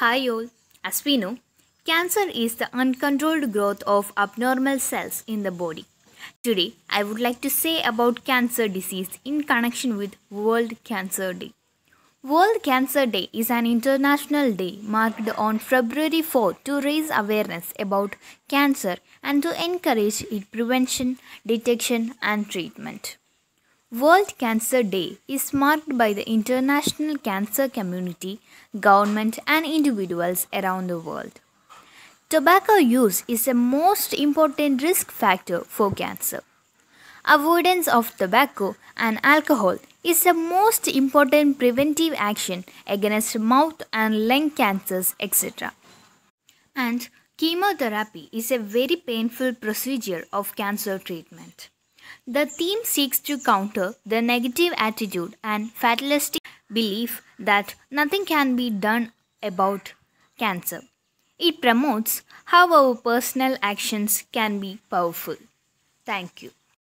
Hi all, as we know, cancer is the uncontrolled growth of abnormal cells in the body. Today, I would like to say about cancer disease in connection with World Cancer Day. World Cancer Day is an international day marked on February 4 to raise awareness about cancer and to encourage its prevention, detection and treatment. World Cancer Day is marked by the international cancer community, government, and individuals around the world. Tobacco use is a most important risk factor for cancer. Avoidance of tobacco and alcohol is the most important preventive action against mouth and lung cancers, etc. And chemotherapy is a very painful procedure of cancer treatment. The theme seeks to counter the negative attitude and fatalistic belief that nothing can be done about cancer. It promotes how our personal actions can be powerful. Thank you.